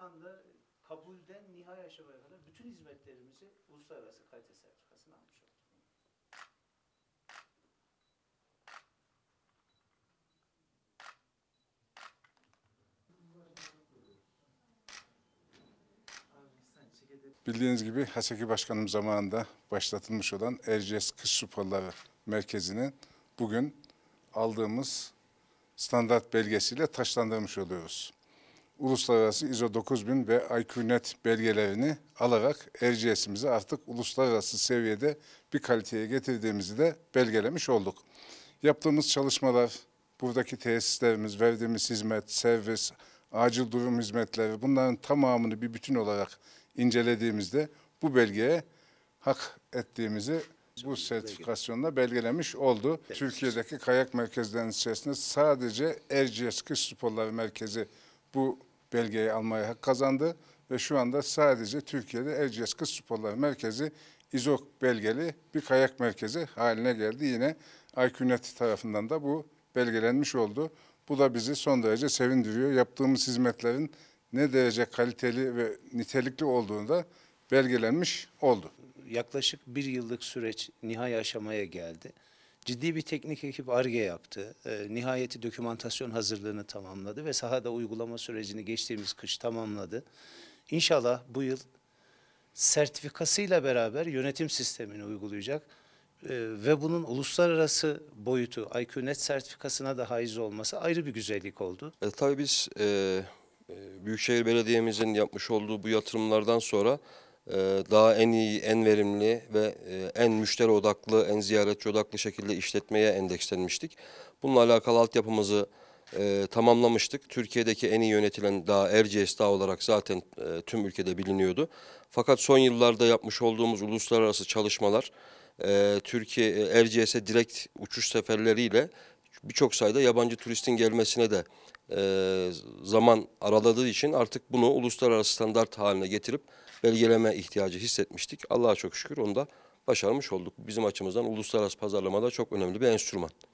anda kabulden nihai aşamaya kadar bütün hizmetlerimizi uluslararası kalite sertifikasını almış olduk. Bildiğiniz gibi Haseki Başkanım zamanında başlatılmış olan Erciyes Kış Sporları Merkezi'nin bugün aldığımız standart belgesiyle taşlandırmış oluyoruz uluslararası ISO 9000 ve IQNet belgelerini alarak RGS'imizi artık uluslararası seviyede bir kaliteye getirdiğimizi de belgelemiş olduk. Yaptığımız çalışmalar, buradaki tesislerimiz, verdiğimiz hizmet, servis, acil durum hizmetleri bunların tamamını bir bütün olarak incelediğimizde bu belgeye hak ettiğimizi bu sertifikasyonla belgelemiş oldu. Evet. Türkiye'deki kayak merkezlerinin içerisinde sadece Erciyes Kış Sporları Merkezi bu belgeyi almaya hak kazandı ve şu anda sadece Türkiye'de Erciyes Kız Sporları Merkezi İzok belgeli bir kayak merkezi haline geldi. Yine Aykunet tarafından da bu belgelenmiş oldu. Bu da bizi son derece sevindiriyor. Yaptığımız hizmetlerin ne derece kaliteli ve nitelikli olduğunu da belgelenmiş oldu. Yaklaşık bir yıllık süreç nihai aşamaya geldi. Ciddi bir teknik ekip ARGE yaptı. E, nihayeti dokümantasyon hazırlığını tamamladı ve sahada uygulama sürecini geçtiğimiz kış tamamladı. İnşallah bu yıl sertifikasıyla beraber yönetim sistemini uygulayacak e, ve bunun uluslararası boyutu IQNet sertifikasına da haiz olması ayrı bir güzellik oldu. E, tabii biz e, e Büyükşehir Belediye'mizin yapmış olduğu bu yatırımlardan sonra ee, daha en iyi, en verimli ve e, en müşteri odaklı, en ziyaretçi odaklı şekilde işletmeye endekslenmiştik. Bununla alakalı altyapımızı e, tamamlamıştık. Türkiye'deki en iyi yönetilen daha Erciyes Dağı olarak zaten e, tüm ülkede biliniyordu. Fakat son yıllarda yapmış olduğumuz uluslararası çalışmalar e, Türkiye e, Erciyes'e direkt uçuş seferleriyle birçok sayıda yabancı turistin gelmesine de e, zaman araladığı için artık bunu uluslararası standart haline getirip belgeleme ihtiyacı hissetmiştik. Allah'a çok şükür onu da başarmış olduk. Bizim açımızdan uluslararası pazarlamada çok önemli bir enstrüman.